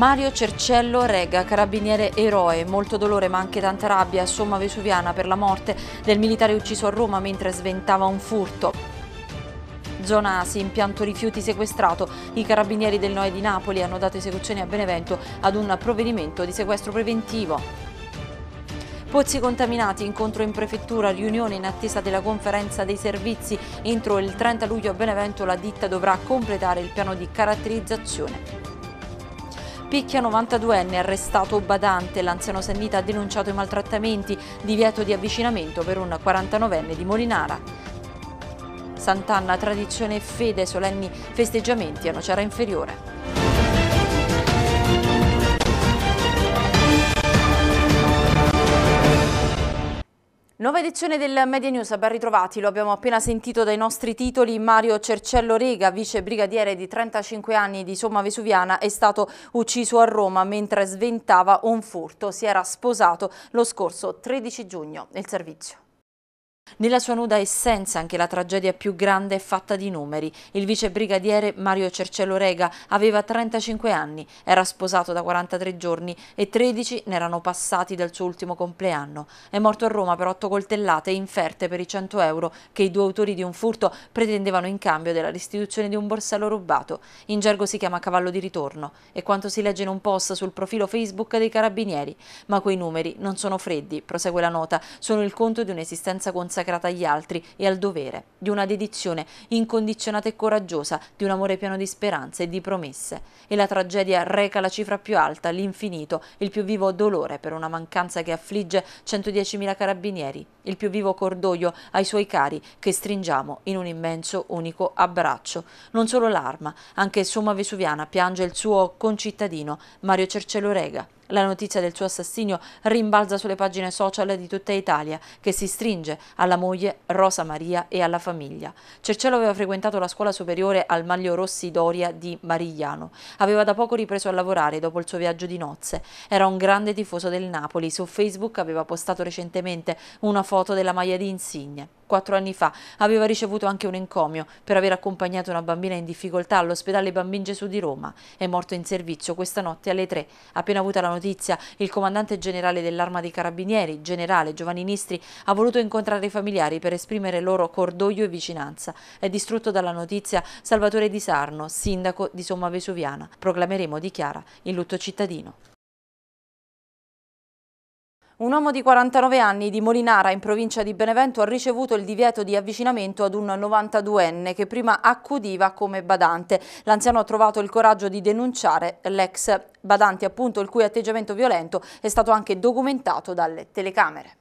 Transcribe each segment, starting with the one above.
Mario Cercello Rega, carabiniere eroe, molto dolore ma anche tanta rabbia, a somma vesuviana per la morte del militare ucciso a Roma mentre sventava un furto. Zona Asi, impianto rifiuti sequestrato. I carabinieri del Noe di Napoli hanno dato esecuzione a Benevento ad un provvedimento di sequestro preventivo. Pozzi contaminati, incontro in prefettura, riunione in attesa della conferenza dei servizi. Entro il 30 luglio a Benevento la ditta dovrà completare il piano di caratterizzazione. Picchia 92enne arrestato badante, l'anziano Sannita ha denunciato i maltrattamenti, divieto di avvicinamento per un 49enne di Molinara. Sant'Anna, tradizione e fede, solenni festeggiamenti a Nocera Inferiore. Nuova edizione del Media News, ben ritrovati, lo abbiamo appena sentito dai nostri titoli, Mario Cercello Rega, vice brigadiere di 35 anni di Somma Vesuviana, è stato ucciso a Roma mentre sventava un furto, si era sposato lo scorso 13 giugno, il servizio. Nella sua nuda essenza anche la tragedia più grande è fatta di numeri. Il vicebrigadiere Mario Cercello Rega aveva 35 anni, era sposato da 43 giorni e 13 ne erano passati dal suo ultimo compleanno. È morto a Roma per otto coltellate inferte per i 100 euro che i due autori di un furto pretendevano in cambio della restituzione di un borsello rubato. In gergo si chiama cavallo di ritorno e quanto si legge in un post sul profilo Facebook dei carabinieri. Ma quei numeri non sono freddi, prosegue la nota, sono il conto di un'esistenza consapevole consacrata agli altri e al dovere, di una dedizione incondizionata e coraggiosa, di un amore pieno di speranze e di promesse. E la tragedia reca la cifra più alta, l'infinito, il più vivo dolore per una mancanza che affligge 110.000 carabinieri, il più vivo cordoglio ai suoi cari che stringiamo in un immenso unico abbraccio. Non solo l'arma, anche Somma Vesuviana piange il suo concittadino Mario Cercello Rega. La notizia del suo assassinio rimbalza sulle pagine social di tutta Italia, che si stringe alla moglie Rosa Maria e alla famiglia. Cercello aveva frequentato la scuola superiore al Maglio Rossi Doria di Marigliano. Aveva da poco ripreso a lavorare dopo il suo viaggio di nozze. Era un grande tifoso del Napoli. Su Facebook aveva postato recentemente una foto della maglia di Insigne quattro anni fa aveva ricevuto anche un encomio per aver accompagnato una bambina in difficoltà all'ospedale Bambin Gesù di Roma. È morto in servizio questa notte alle 3. Appena avuta la notizia, il comandante generale dell'arma dei carabinieri, generale Giovanni Nistri, ha voluto incontrare i familiari per esprimere loro cordoglio e vicinanza. È distrutto dalla notizia Salvatore Di Sarno, sindaco di Somma Vesuviana. Proclameremo, dichiara, il lutto cittadino. Un uomo di 49 anni di Molinara in provincia di Benevento ha ricevuto il divieto di avvicinamento ad un 92enne che prima accudiva come badante. L'anziano ha trovato il coraggio di denunciare l'ex badante appunto il cui atteggiamento violento è stato anche documentato dalle telecamere.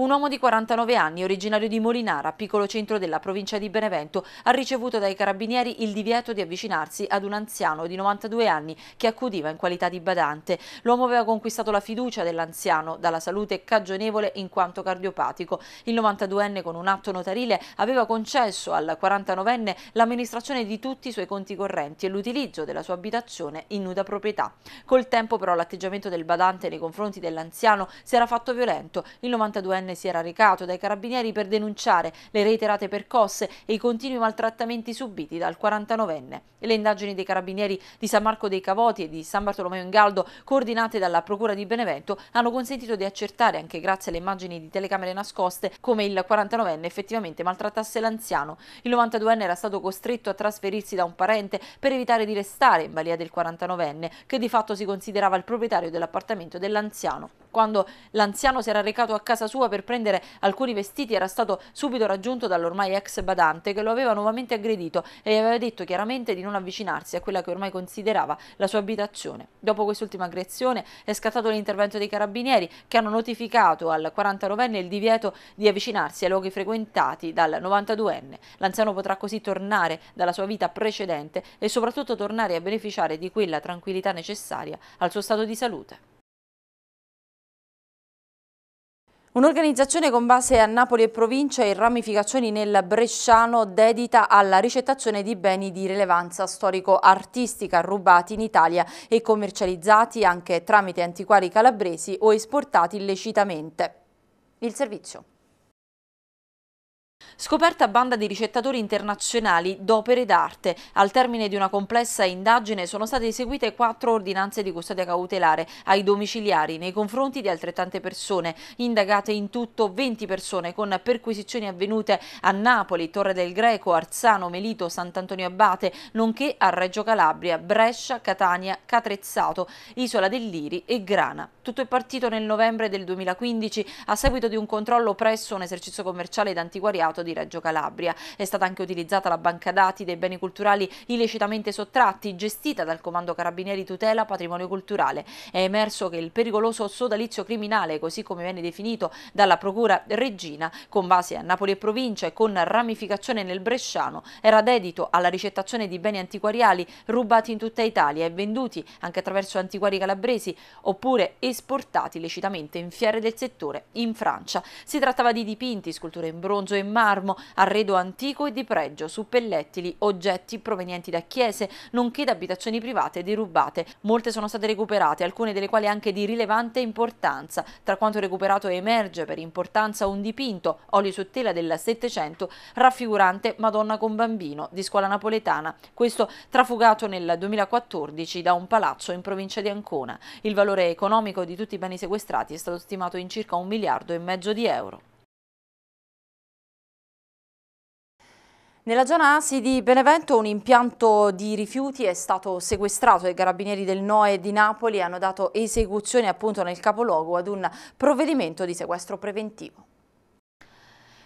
Un uomo di 49 anni, originario di Molinara, piccolo centro della provincia di Benevento, ha ricevuto dai carabinieri il divieto di avvicinarsi ad un anziano di 92 anni che accudiva in qualità di badante. L'uomo aveva conquistato la fiducia dell'anziano dalla salute cagionevole in quanto cardiopatico. Il 92enne con un atto notarile aveva concesso al 49enne l'amministrazione di tutti i suoi conti correnti e l'utilizzo della sua abitazione in nuda proprietà. Col tempo però l'atteggiamento del badante nei confronti dell'anziano si era fatto violento. Il 92enne giovane si era recato dai carabinieri per denunciare le reiterate percosse e i continui maltrattamenti subiti dal 49enne. Le indagini dei carabinieri di San Marco dei Cavoti e di San Bartolomeo in Galdo, coordinate dalla Procura di Benevento, hanno consentito di accertare, anche grazie alle immagini di telecamere nascoste, come il 49enne effettivamente maltrattasse l'anziano. Il 92enne era stato costretto a trasferirsi da un parente per evitare di restare in balia del 49enne, che di fatto si considerava il proprietario dell'appartamento dell'anziano. Quando l'anziano si era recato a casa sua per prendere alcuni vestiti era stato subito raggiunto dall'ormai ex badante che lo aveva nuovamente aggredito e gli aveva detto chiaramente di non avvicinarsi a quella che ormai considerava la sua abitazione. Dopo quest'ultima aggressione è scattato l'intervento dei carabinieri che hanno notificato al 49enne il divieto di avvicinarsi ai luoghi frequentati dal 92enne. L'anziano potrà così tornare dalla sua vita precedente e soprattutto tornare a beneficiare di quella tranquillità necessaria al suo stato di salute. Un'organizzazione con base a Napoli e provincia e ramificazioni nel Bresciano dedita alla ricettazione di beni di rilevanza storico-artistica rubati in Italia e commercializzati anche tramite antiquari calabresi o esportati illecitamente. Il servizio. Scoperta banda di ricettatori internazionali d'opere d'arte. Al termine di una complessa indagine sono state eseguite quattro ordinanze di custodia cautelare ai domiciliari nei confronti di altrettante persone, indagate in tutto 20 persone con perquisizioni avvenute a Napoli, Torre del Greco, Arzano, Melito, Sant'Antonio Abbate, nonché a Reggio Calabria, Brescia, Catania, Catrezzato, Isola dell'Iri e Grana. Tutto è partito nel novembre del 2015 a seguito di un controllo presso un esercizio commerciale d'antiquariato Comitato di Reggio Calabria. È stata anche utilizzata la banca dati dei beni culturali illecitamente sottratti, gestita dal Comando Carabinieri Tutela Patrimonio Culturale. È emerso che il pericoloso sodalizio criminale, così come viene definito dalla Procura Regina, con base a Napoli e provincia e con ramificazione nel Bresciano, era dedito alla ricettazione di beni antiquariali rubati in tutta Italia e venduti anche attraverso antiquari calabresi oppure esportati illecitamente in fiere del settore in Francia. Si trattava di dipinti, sculture in bronzo e mare, marmo, arredo antico e di pregio, su pellettili, oggetti provenienti da chiese, nonché da abitazioni private derubate. Molte sono state recuperate, alcune delle quali anche di rilevante importanza. Tra quanto recuperato emerge per importanza un dipinto, olio su tela del Settecento, raffigurante Madonna con bambino, di scuola napoletana, questo trafugato nel 2014 da un palazzo in provincia di Ancona. Il valore economico di tutti i beni sequestrati è stato stimato in circa un miliardo e mezzo di euro. Nella zona ASI di Benevento un impianto di rifiuti è stato sequestrato i carabinieri del NOE di Napoli hanno dato esecuzione appunto nel capoluogo ad un provvedimento di sequestro preventivo.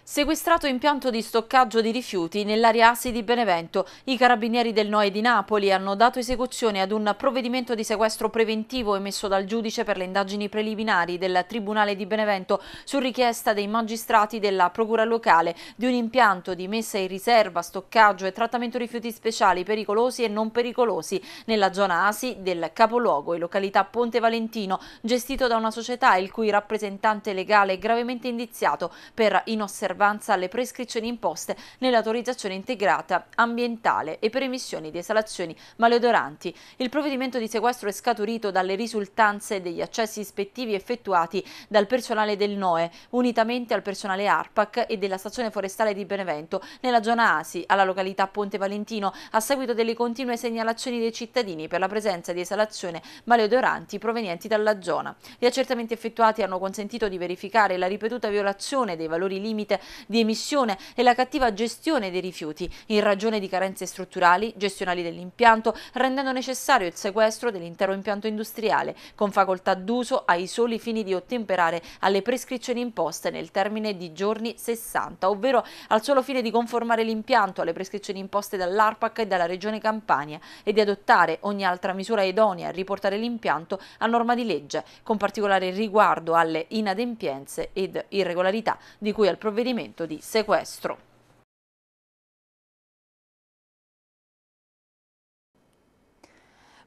Sequestrato impianto di stoccaggio di rifiuti nell'area ASI di Benevento. I carabinieri del NOE di Napoli hanno dato esecuzione ad un provvedimento di sequestro preventivo emesso dal giudice per le indagini preliminari del Tribunale di Benevento su richiesta dei magistrati della Procura locale di un impianto di messa in riserva, stoccaggio e trattamento rifiuti speciali pericolosi e non pericolosi nella zona ASI del capoluogo e località Ponte Valentino, gestito da una società il cui rappresentante legale è gravemente indiziato per inosservazione osservanza alle prescrizioni imposte nell'autorizzazione integrata ambientale e per emissioni di esalazioni maleodoranti. Il provvedimento di sequestro è scaturito dalle risultanze degli accessi ispettivi effettuati dal personale del NOE, unitamente al personale ARPAC e della stazione forestale di Benevento, nella zona Asi, alla località Ponte Valentino, a seguito delle continue segnalazioni dei cittadini per la presenza di esalazione maleodoranti provenienti dalla zona. Gli accertamenti effettuati hanno consentito di verificare la ripetuta violazione dei valori limite di emissione e la cattiva gestione dei rifiuti in ragione di carenze strutturali, gestionali dell'impianto, rendendo necessario il sequestro dell'intero impianto industriale, con facoltà d'uso ai soli fini di ottemperare alle prescrizioni imposte nel termine di giorni 60, ovvero al solo fine di conformare l'impianto alle prescrizioni imposte dall'ARPAC e dalla Regione Campania e di adottare ogni altra misura idonea a riportare l'impianto a norma di legge, con particolare riguardo alle inadempienze ed irregolarità di cui al provvedimento provvedimento di sequestro.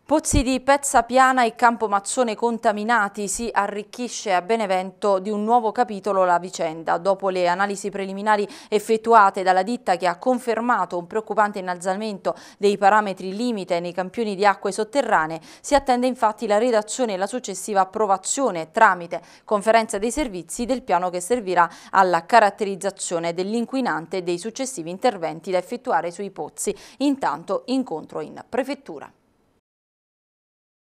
Pozzi di Pezza Piana e Campomazzone contaminati si arricchisce a Benevento di un nuovo capitolo la vicenda. Dopo le analisi preliminari effettuate dalla ditta che ha confermato un preoccupante innalzamento dei parametri limite nei campioni di acque sotterranee, si attende infatti la redazione e la successiva approvazione tramite conferenza dei servizi del piano che servirà alla caratterizzazione dell'inquinante e dei successivi interventi da effettuare sui pozzi. Intanto incontro in prefettura.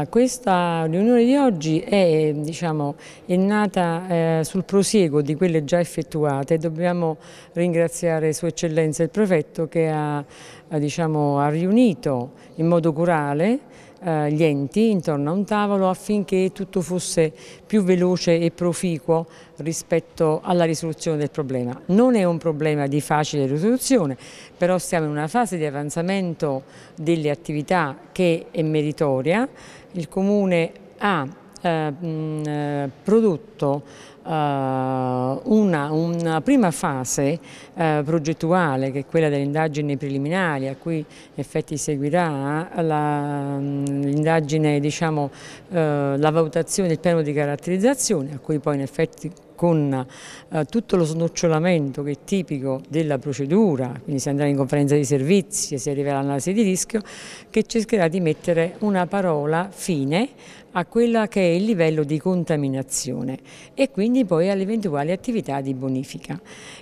Questa riunione di oggi è, diciamo, è nata eh, sul prosieguo di quelle già effettuate. e Dobbiamo ringraziare Sua Eccellenza il Prefetto che ha, diciamo, ha riunito in modo curale eh, gli enti intorno a un tavolo affinché tutto fosse più veloce e proficuo rispetto alla risoluzione del problema. Non è un problema di facile risoluzione, però siamo in una fase di avanzamento delle attività che è meritoria il Comune ha eh, mh, eh, prodotto eh, una, una, prima fase eh, progettuale che è quella delle indagini preliminari a cui in effetti seguirà mm, l'indagine, la, diciamo, eh, la valutazione del piano di caratterizzazione a cui poi in effetti con eh, tutto lo snocciolamento che è tipico della procedura, quindi si andrà in conferenza di servizi, si arriverà all'analisi di rischio, che cercherà di mettere una parola fine a quello che è il livello di contaminazione e quindi poi all'eventuale attività di bonifica.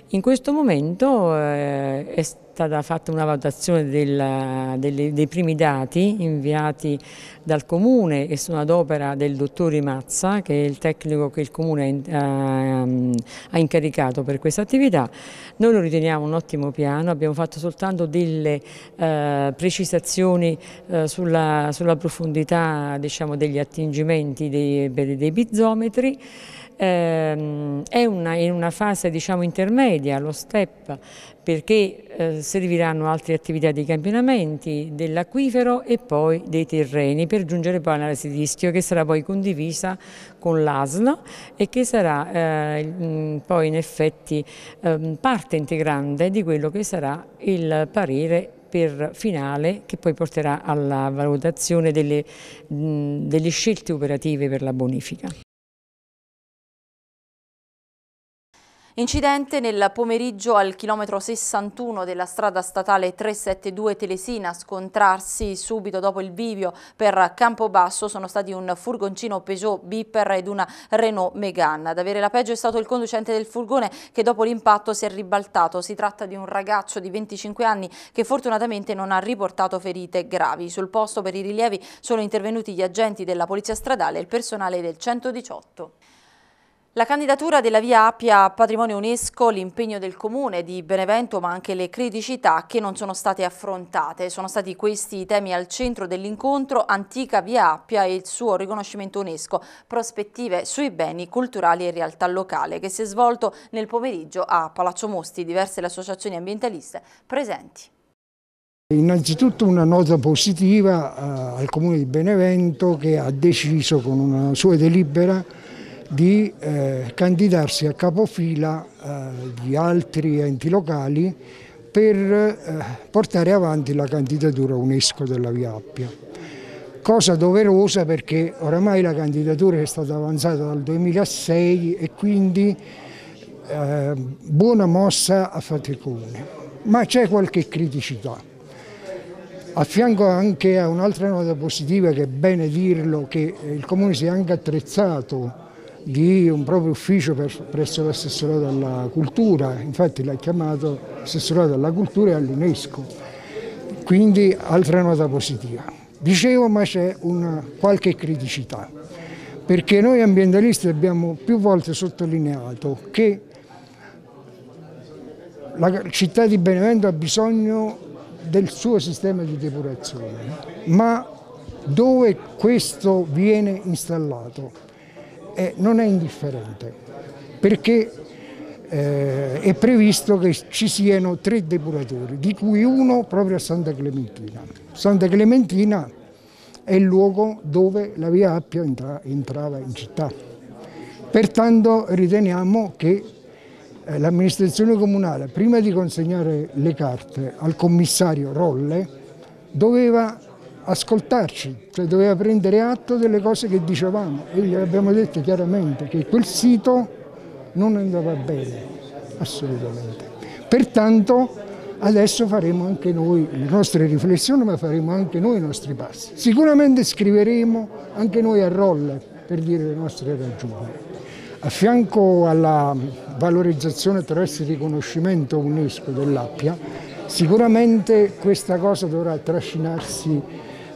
In questo momento eh, è stata fatta una valutazione della, delle, dei primi dati inviati dal Comune e sono ad opera del dottor Mazza che è il tecnico che il Comune ha, ehm, ha incaricato per questa attività. Noi lo riteniamo un ottimo piano, abbiamo fatto soltanto delle eh, precisazioni eh, sulla, sulla, profondità diciamo, degli attingimenti dei, dei bizometri ehm, è una, in una fase diciamo, intermedia, lo STEP, perché eh, serviranno altre attività di campionamenti dell'acquifero e poi dei terreni per giungere poi all'analisi di rischio che sarà poi condivisa con l'ASL e che sarà eh, mm, poi in effetti eh, parte integrante di quello che sarà il parere per finale che poi porterà alla valutazione delle, mh, mm, delle, scelte operative per la bonifica. Incidente nel pomeriggio al chilometro 61 della strada statale 372 Telesina, scontrarsi subito dopo il bivio per Campobasso sono stati un furgoncino Peugeot Bipper ed una Renault Megane. Ad avere la peggio è stato il conducente del furgone che dopo l'impatto si è ribaltato. Si tratta di un ragazzo di 25 anni che fortunatamente non ha riportato ferite gravi. Sul posto per i rilievi sono intervenuti gli agenti della Polizia Stradale e il personale del 118. La candidatura della Via Appia a Patrimonio UNESCO, l'impegno del Comune di Benevento ma anche le criticità che non sono state affrontate. Sono stati questi i temi al centro dell'incontro Antica Via Appia e il suo riconoscimento UNESCO, prospettive sui beni culturali e realtà locale che si è svolto nel pomeriggio a Palazzo Mosti, diverse le associazioni ambientaliste presenti. Innanzitutto una nota positiva eh, al Comune di Benevento che ha deciso con una sua delibera di eh, candidarsi a capofila eh, di altri enti locali per eh, portare avanti la candidatura UNESCO della Via Appia. Cosa doverosa perché oramai la candidatura è stata avanzata dal 2006 e quindi eh, buona mossa a fatto il Comune. Ma c'è qualche criticità. A fianco anche a un'altra nota positiva che è bene dirlo che il Comune si è anche attrezzato di un proprio ufficio presso l'assessorato alla cultura, infatti l'ha chiamato assessorato alla cultura e all'UNESCO, quindi altra nota positiva. Dicevo ma c'è qualche criticità, perché noi ambientalisti abbiamo più volte sottolineato che la città di Benevento ha bisogno del suo sistema di depurazione, ma dove questo viene installato? è, non è indifferente, perché eh, è previsto che ci siano tre depuratori, di cui uno proprio a Santa Clementina. Santa Clementina è il luogo dove la via Appia entra, entrava in città. Pertanto riteniamo che eh, l'amministrazione comunale, prima di consegnare le carte al commissario Rolle, doveva ascoltarci, cioè doveva prendere atto delle cose che dicevamo e gli abbiamo detto chiaramente che quel sito non andava bene, assolutamente. Pertanto adesso faremo anche noi le nostre riflessioni, ma faremo anche noi i nostri passi. Sicuramente scriveremo anche noi a Rolle per dire le nostre ragioni. A fianco alla valorizzazione attraverso il riconoscimento UNESCO dell'Appia, sicuramente questa cosa dovrà trascinarsi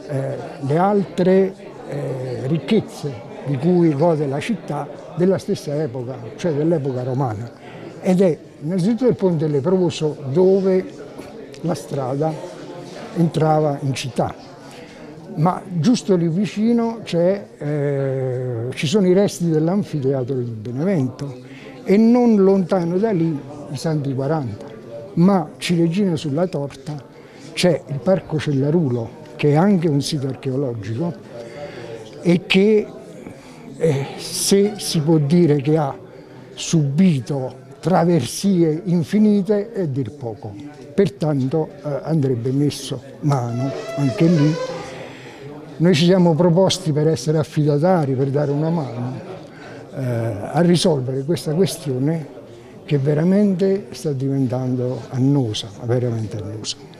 eh, le altre eh, ricchezze di cui gode la città della stessa epoca, cioè dell'epoca romana. Ed è innanzitutto il ponte leproso dove la strada entrava in città, ma giusto lì vicino eh, ci sono i resti dell'anfiteatro di Benevento e non lontano da lì i Santi 40, ma ciliegina sulla torta c'è il Parco Cellarulo che è anche un sito archeologico e che eh, se si può dire che ha subito traversie infinite è dir poco. Pertanto eh, andrebbe messo mano anche lì. Noi ci siamo proposti per essere affidatari, per dare una mano eh, a risolvere questa questione che veramente sta diventando annosa, veramente annosa.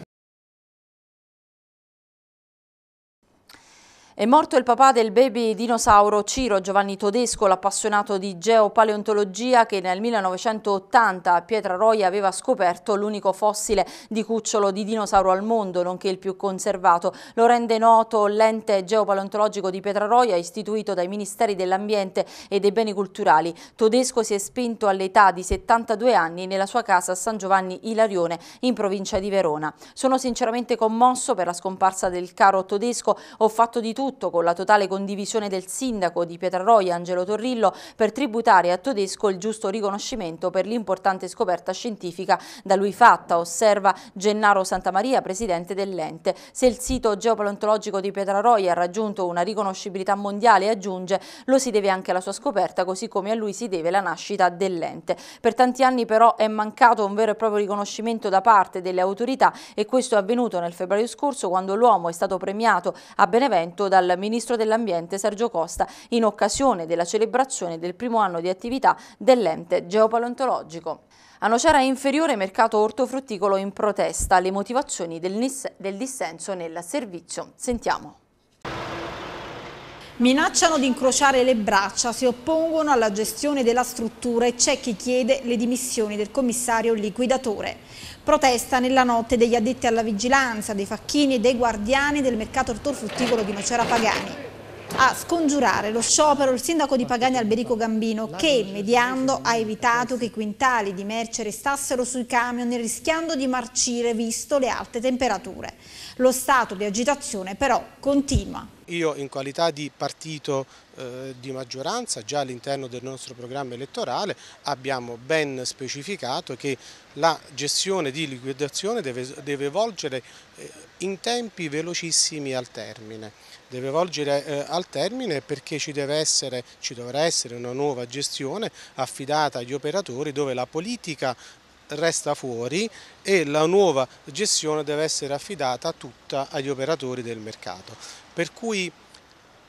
È morto il papà del baby dinosauro Ciro Giovanni Todesco, l'appassionato di geopaleontologia che nel 1980 a Pietra Pietraroia aveva scoperto l'unico fossile di cucciolo di dinosauro al mondo, nonché il più conservato. Lo rende noto l'ente geopaleontologico di Pietra Pietraroia istituito dai Ministeri dell'Ambiente e dei Beni Culturali. Todesco si è spinto all'età di 72 anni nella sua casa a San Giovanni Ilarione in provincia di Verona. Sono sinceramente commosso per la scomparsa del caro Todesco, ho fatto di tutto tutto con la totale condivisione del sindaco di Pietrarroia, Angelo Torrillo, per tributare a Todesco il giusto riconoscimento per l'importante scoperta scientifica da lui fatta, osserva Gennaro Santamaria, presidente dell'ente. Se il sito geopaleontologico di Pietrarroia ha raggiunto una riconoscibilità mondiale, aggiunge, lo si deve anche alla sua scoperta, così come a lui si deve la nascita dell'ente. Per tanti anni però è mancato un vero e proprio riconoscimento da parte delle autorità e questo è avvenuto nel febbraio scorso quando l'uomo è stato premiato a Benevento da dal Ministro dell'Ambiente Sergio Costa in occasione della celebrazione del primo anno di attività dell'ente geopaleontologico. A Nocera inferiore mercato ortofrutticolo in protesta, le motivazioni del, del dissenso nel servizio. Sentiamo. Minacciano di incrociare le braccia, si oppongono alla gestione della struttura e c'è chi chiede le dimissioni del commissario liquidatore. Protesta nella notte degli addetti alla vigilanza, dei facchini e dei guardiani del mercato ortofrutticolo di Nocera Pagani a scongiurare lo sciopero il sindaco di Pagani Alberico Gambino che, mediando, ha evitato che i quintali di merce restassero sui camion rischiando di marcire visto le alte temperature. Lo stato di agitazione però continua. Io in qualità di partito eh, di maggioranza, già all'interno del nostro programma elettorale, abbiamo ben specificato che la gestione di liquidazione deve, deve volgere eh, in tempi velocissimi al termine deve volgere eh, al termine perché ci, deve essere, ci dovrà essere una nuova gestione affidata agli operatori dove la politica resta fuori e la nuova gestione deve essere affidata tutta agli operatori del mercato. Per cui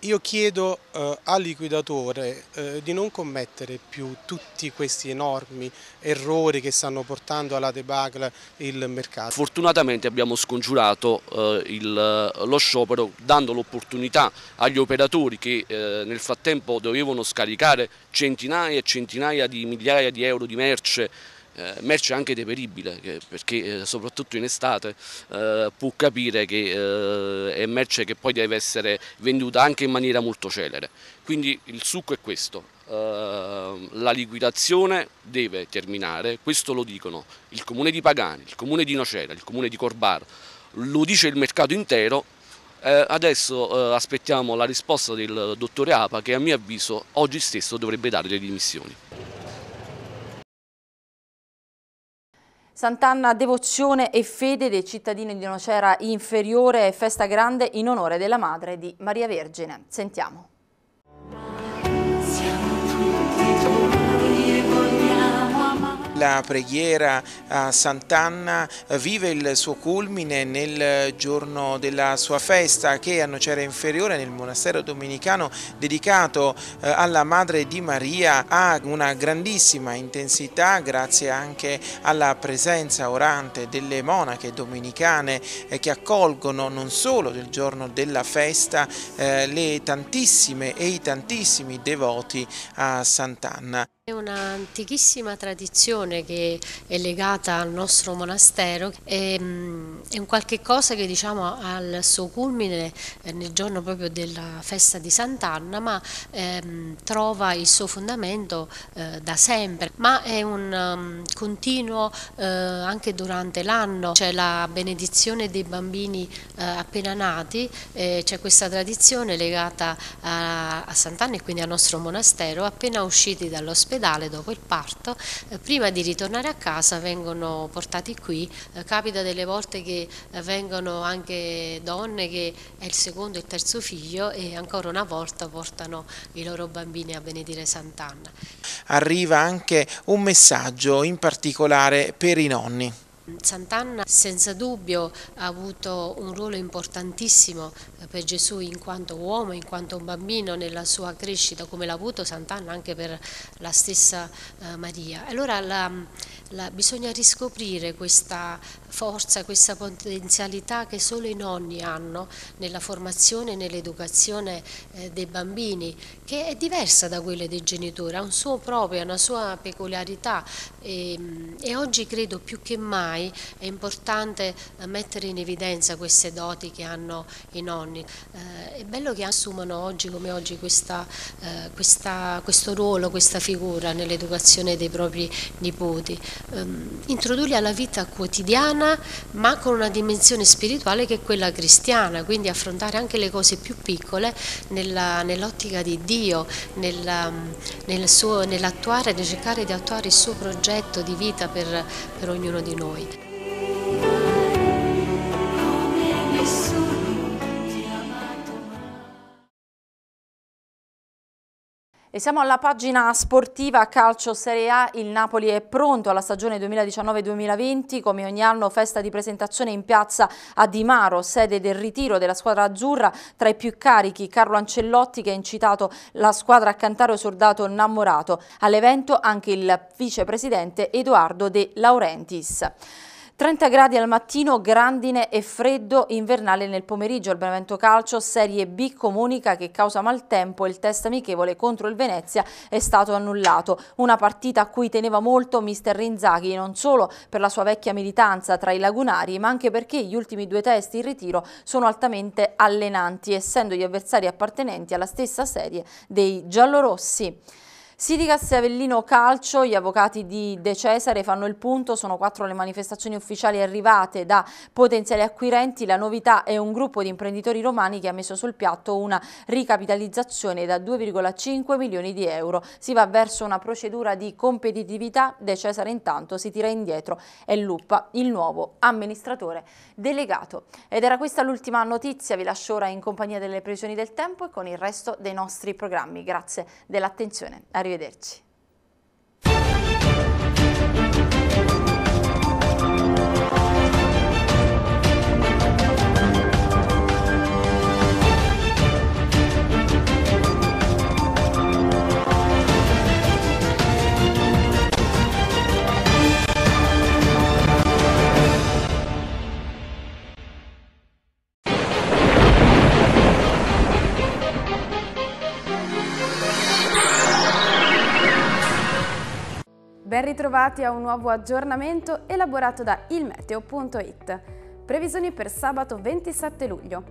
io chiedo eh, al liquidatore eh, di non commettere più tutti questi enormi errori che stanno portando alla debacle il mercato. Fortunatamente abbiamo scongiurato eh, il, eh, lo sciopero dando l'opportunità agli operatori che eh, nel frattempo dovevano scaricare centinaia e centinaia di migliaia di euro di merce eh, merce anche deperibile perché eh, soprattutto in estate eh, può capire che è merce che poi deve essere venduta anche in maniera molto celere. Quindi il succo è questo, la liquidazione deve terminare, questo lo dicono il comune di Pagani, il comune di Nocera, il comune di Corbar, lo dice il mercato intero, adesso aspettiamo la risposta del dottore Apa che a mio avviso oggi stesso dovrebbe dare le dimissioni. Sant'Anna, devozione e fede dei cittadini di Nocera Inferiore e festa grande in onore della madre di Maria Vergine. Sentiamo. Siamo tutti la preghiera a Sant'Anna vive il suo culmine nel giorno della sua festa che a Nocera Inferiore nel monastero domenicano dedicato eh, alla Madre di Maria ha una grandissima intensità grazie anche alla presenza orante delle monache domenicane eh, che accolgono non solo del giorno della festa eh, le tantissime e i tantissimi devoti a Sant'Anna. È un'antichissima tradizione che è legata al nostro monastero, mm, è, un qualche cosa che diciamo al suo culmine eh, nel giorno proprio della festa di Sant'Anna, ma ehm, trova il suo fondamento eh, da sempre, ma è un mm, continuo eh, anche durante l'anno, c'è la benedizione dei bambini appena nati, c'è questa tradizione legata a Sant'Anna e quindi al nostro monastero, appena usciti dall'ospedale dall'ospedale dopo il parto, eh, prima di ritornare a casa vengono portati qui, eh, capita delle volte che eh, vengono anche donne che è il secondo e il terzo figlio e ancora una volta portano i loro bambini a benedire Sant'Anna. Arriva anche un messaggio in particolare per i nonni. Sant'Anna senza dubbio ha avuto un ruolo importantissimo eh, per Gesù in quanto uomo, in quanto un bambino nella sua crescita, come l'ha avuto Sant'Anna anche per la stessa eh, Maria. Allora la, la, bisogna riscoprire questa forza, questa potenzialità che solo i nonni hanno nella formazione e nell'educazione eh, dei bambini, che è diversa da quella dei genitori, ha un suo proprio, una sua peculiarità, e, ehm, e, oggi credo più che mai è importante eh, mettere in evidenza queste doti che hanno i nonni. Eh, è bello che assumano oggi come oggi questa, eh, questa, questo ruolo, questa figura nell'educazione dei propri nipoti. Eh, introdurli alla vita quotidiana ma con una dimensione spirituale che è quella cristiana, quindi affrontare anche le cose più piccole nell'ottica di Dio, mm, nell'attuare, nel nell nel cercare di attuare il suo progetto progetto di vita per, per ognuno di noi. E siamo alla pagina sportiva calcio Serie A, il Napoli è pronto alla stagione 2019-2020, come ogni anno festa di presentazione in piazza a Di Maro, sede del ritiro della squadra azzurra, tra i più carichi Carlo Ancellotti che ha incitato la squadra a cantare soldato innamorato, all'evento anche il vicepresidente Edoardo De Laurentiis. 30 gradi al mattino, grandine e freddo invernale nel pomeriggio. Il Benevento Calcio Serie B comunica che causa maltempo il test amichevole contro il Venezia è stato annullato. Una partita a cui teneva molto mister Rinzaghi, non solo per la sua vecchia militanza tra i lagunari, ma anche perché gli ultimi due test in ritiro sono altamente allenanti, essendo gli avversari appartenenti alla stessa serie dei giallorossi. Sidigas e Avellino Calcio, gli avvocati di De Cesare fanno il punto, sono quattro le manifestazioni ufficiali arrivate da potenziali acquirenti, la novità è un gruppo di imprenditori romani che ha messo sul piatto una ricapitalizzazione da 2,5 milioni di euro. Si va verso una procedura di competitività, De Cesare intanto si tira indietro, e Luppa il nuovo amministratore delegato. Ed era questa l'ultima notizia, vi lascio ora in compagnia delle previsioni del tempo e con il resto dei nostri programmi. Grazie dell'attenzione. Arrivederci. Ben ritrovati a un nuovo aggiornamento elaborato da ilmeteo.it. Previsioni per sabato 27 luglio.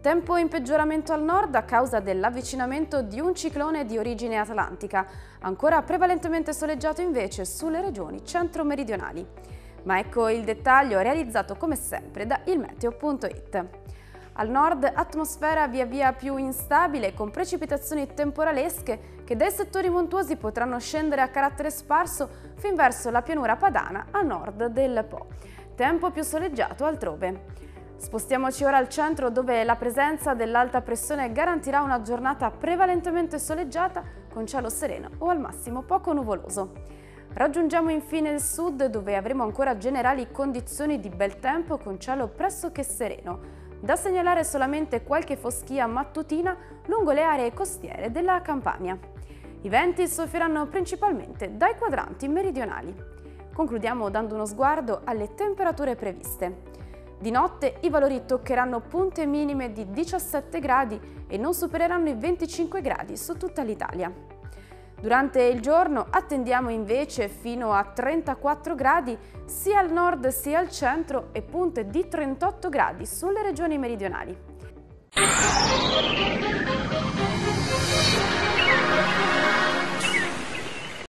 Tempo in peggioramento al nord a causa dell'avvicinamento di un ciclone di origine atlantica, ancora prevalentemente soleggiato invece sulle regioni centro-meridionali. Ma ecco il dettaglio realizzato come sempre da ilmeteo.it. Al nord atmosfera via via più instabile con precipitazioni temporalesche che dai settori montuosi potranno scendere a carattere sparso fin verso la pianura padana a nord del Po. Tempo più soleggiato altrove. Spostiamoci ora al centro dove la presenza dell'alta pressione garantirà una giornata prevalentemente soleggiata con cielo sereno o al massimo poco nuvoloso. Raggiungiamo infine il sud dove avremo ancora generali condizioni di bel tempo con cielo pressoché sereno. Da segnalare solamente qualche foschia mattutina lungo le aree costiere della Campania. I venti soffieranno principalmente dai quadranti meridionali. Concludiamo dando uno sguardo alle temperature previste. Di notte i valori toccheranno punte minime di 17 gradi e non supereranno i 25 gradi su tutta l'Italia. Durante il giorno attendiamo invece fino a 34 gradi sia al nord sia al centro e punte di 38 gradi sulle regioni meridionali.